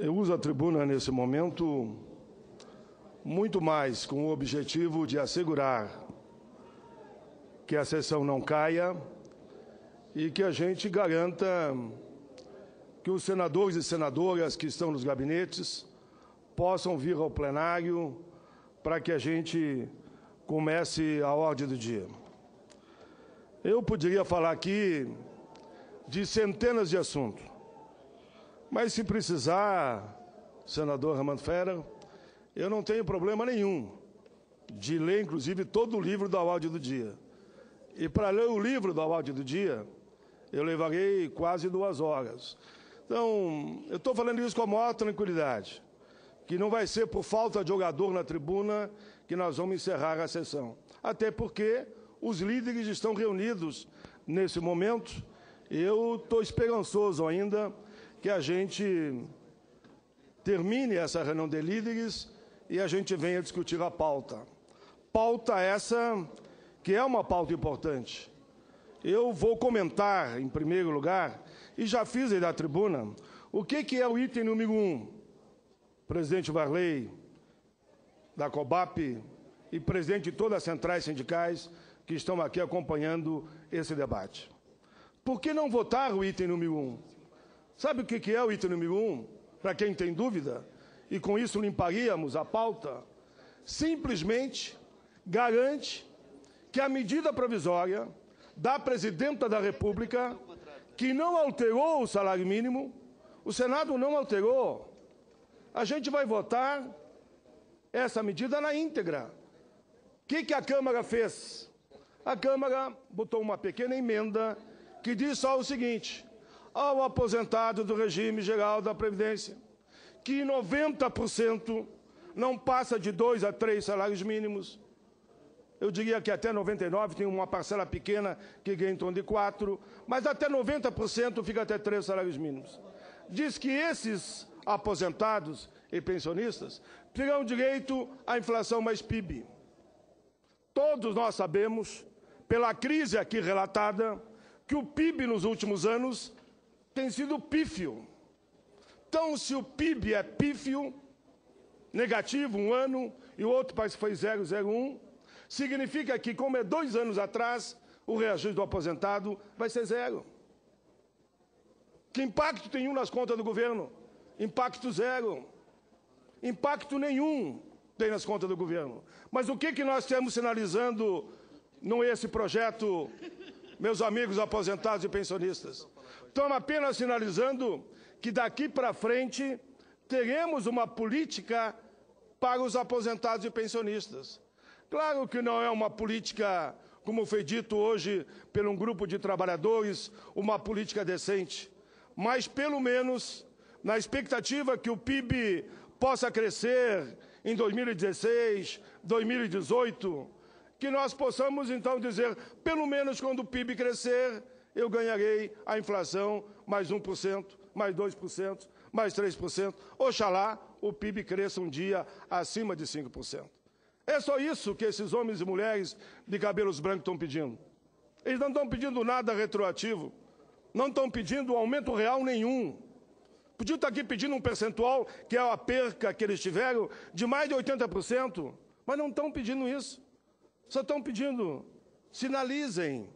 Eu uso a tribuna nesse momento muito mais com o objetivo de assegurar que a sessão não caia e que a gente garanta que os senadores e senadoras que estão nos gabinetes possam vir ao plenário para que a gente comece a ordem do dia. Eu poderia falar aqui de centenas de assuntos. Mas se precisar, senador Ramon Fera, eu não tenho problema nenhum de ler, inclusive, todo o livro do áudio do dia. E para ler o livro do áudio do dia, eu levarei quase duas horas. Então, eu estou falando isso com a maior tranquilidade, que não vai ser por falta de jogador na tribuna que nós vamos encerrar a sessão. Até porque os líderes estão reunidos nesse momento. Eu estou esperançoso ainda que a gente termine essa reunião de líderes e a gente venha discutir a pauta. Pauta essa que é uma pauta importante. Eu vou comentar, em primeiro lugar, e já fiz aí da tribuna, o que, que é o item número Um? Presidente Varley, da COBAP e presidente de todas as centrais sindicais que estão aqui acompanhando esse debate. Por que não votar o item número Um? Sabe o que é o item número um? Para quem tem dúvida, e com isso limparíamos a pauta, simplesmente garante que a medida provisória da presidenta da República, que não alterou o salário mínimo, o Senado não alterou. A gente vai votar essa medida na íntegra. O que, que a Câmara fez? A Câmara botou uma pequena emenda que diz só o seguinte: ao aposentado do regime geral da Previdência, que 90% não passa de dois a três salários mínimos. Eu diria que até 99 tem uma parcela pequena que ganha em torno de 4, mas até 90% fica até 3 salários mínimos. Diz que esses aposentados e pensionistas terão direito à inflação mais PIB. Todos nós sabemos, pela crise aqui relatada, que o PIB nos últimos anos tem sido pífio. Então, se o PIB é pífio, negativo um ano, e o outro parece que foi 001, significa que, como é dois anos atrás, o reajuste do aposentado vai ser zero. Que impacto tem um nas contas do governo? Impacto zero. Impacto nenhum tem nas contas do governo. Mas o que, que nós estamos sinalizando não é esse projeto, meus amigos aposentados e pensionistas? Estão apenas sinalizando que daqui para frente teremos uma política para os aposentados e pensionistas. Claro que não é uma política, como foi dito hoje por um grupo de trabalhadores, uma política decente, mas pelo menos na expectativa que o PIB possa crescer em 2016, 2018, que nós possamos então dizer, pelo menos quando o PIB crescer, eu ganharei a inflação mais 1%, mais 2%, mais 3%. Oxalá o PIB cresça um dia acima de 5%. É só isso que esses homens e mulheres de cabelos brancos estão pedindo. Eles não estão pedindo nada retroativo, não estão pedindo aumento real nenhum. Podiam estar aqui pedindo um percentual, que é a perca que eles tiveram, de mais de 80%, mas não estão pedindo isso. Só estão pedindo, sinalizem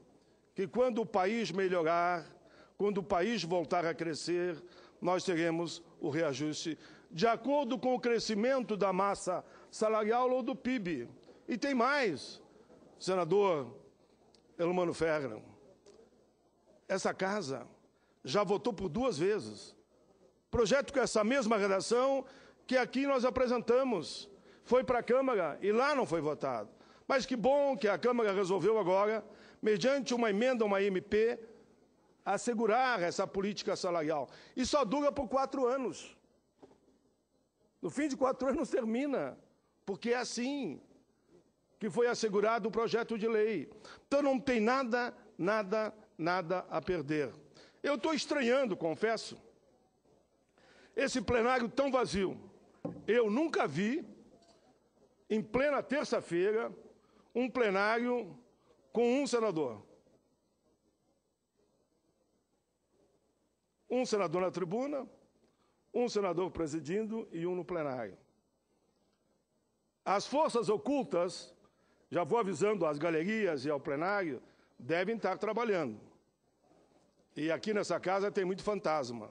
que quando o país melhorar, quando o país voltar a crescer, nós teremos o reajuste de acordo com o crescimento da massa salarial ou do PIB. E tem mais, senador Elmano Ferreira. Essa casa já votou por duas vezes. Projeto com essa mesma redação que aqui nós apresentamos. Foi para a Câmara e lá não foi votado. Mas que bom que a Câmara resolveu agora mediante uma emenda, uma MP, assegurar essa política salarial. E só dura por quatro anos. No fim de quatro anos termina, porque é assim que foi assegurado o projeto de lei. Então não tem nada, nada, nada a perder. Eu estou estranhando, confesso, esse plenário tão vazio. Eu nunca vi, em plena terça-feira, um plenário com um senador. Um senador na tribuna, um senador presidindo e um no plenário. As forças ocultas, já vou avisando às galerias e ao plenário, devem estar trabalhando. E aqui nessa casa tem muito fantasma.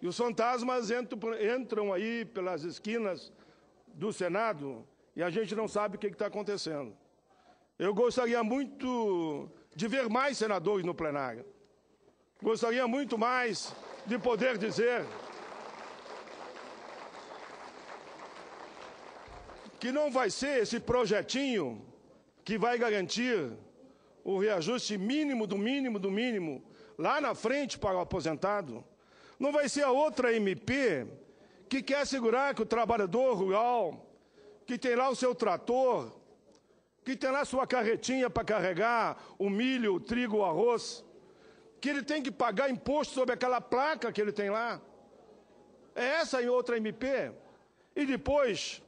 E os fantasmas entram aí pelas esquinas do Senado e a gente não sabe o que está acontecendo. Eu gostaria muito de ver mais senadores no plenário. Gostaria muito mais de poder dizer que não vai ser esse projetinho que vai garantir o reajuste mínimo do mínimo do mínimo lá na frente para o aposentado. Não vai ser a outra MP que quer assegurar que o trabalhador rural, que tem lá o seu trator, que terá sua carretinha para carregar o milho, o trigo, o arroz, que ele tem que pagar imposto sobre aquela placa que ele tem lá. É essa e outra MP. E depois,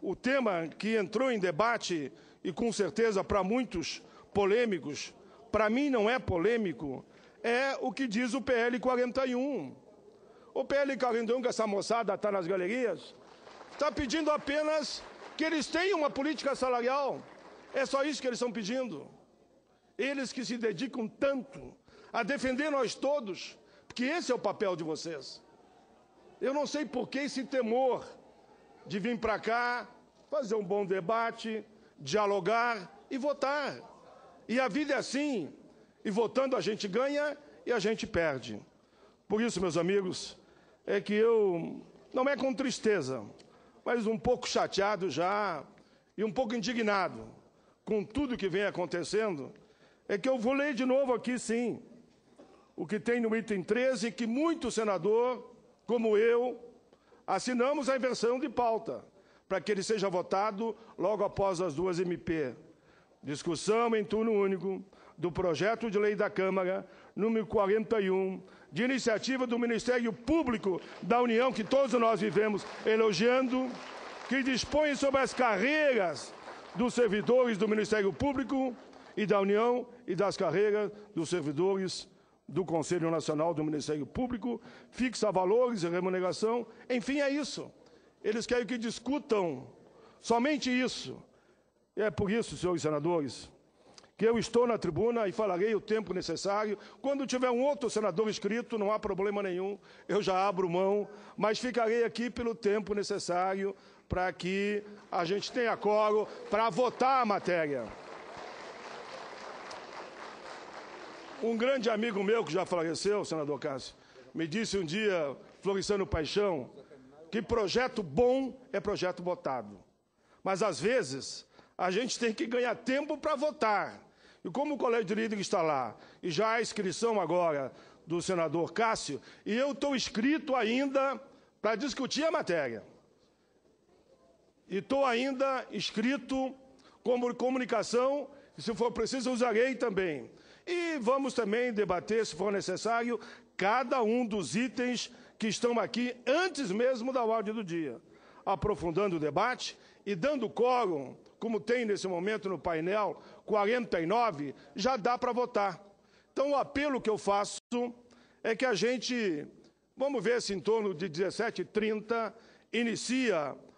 o tema que entrou em debate, e com certeza para muitos polêmicos, para mim não é polêmico, é o que diz o PL 41. O PL 41, que essa moçada está nas galerias, está pedindo apenas que eles tenham uma política salarial. É só isso que eles estão pedindo. Eles que se dedicam tanto a defender nós todos, porque esse é o papel de vocês. Eu não sei por que esse temor de vir para cá, fazer um bom debate, dialogar e votar. E a vida é assim. E votando a gente ganha e a gente perde. Por isso, meus amigos, é que eu. Não é com tristeza, mas um pouco chateado já e um pouco indignado com tudo que vem acontecendo, é que eu vou ler de novo aqui, sim, o que tem no item 13, que muito senador, como eu, assinamos a inversão de pauta, para que ele seja votado logo após as duas MP. Discussão em turno único do projeto de lei da Câmara, número 41, de iniciativa do Ministério Público da União, que todos nós vivemos elogiando, que dispõe sobre as carreiras dos servidores do Ministério Público e da União e das carreiras dos servidores do Conselho Nacional do Ministério Público, fixa valores e remuneração, enfim, é isso. Eles querem que discutam somente isso. E é por isso, senhores senadores, que eu estou na tribuna e falarei o tempo necessário. Quando tiver um outro senador inscrito, não há problema nenhum, eu já abro mão, mas ficarei aqui pelo tempo necessário para que a gente tenha coro para votar a matéria. Um grande amigo meu que já faleceu, senador Cássio, me disse um dia, Floriciano Paixão, que projeto bom é projeto votado. Mas às vezes a gente tem que ganhar tempo para votar. E como o colégio jurídico está lá, e já há inscrição agora do senador Cássio, e eu estou inscrito ainda para discutir a matéria. E estou ainda inscrito como comunicação, e se for preciso, usarei também. E vamos também debater, se for necessário, cada um dos itens que estão aqui antes mesmo da ordem do dia aprofundando o debate e dando quórum, como tem nesse momento no painel 49, já dá para votar. Então, o apelo que eu faço é que a gente, vamos ver se em torno de 17h30, inicia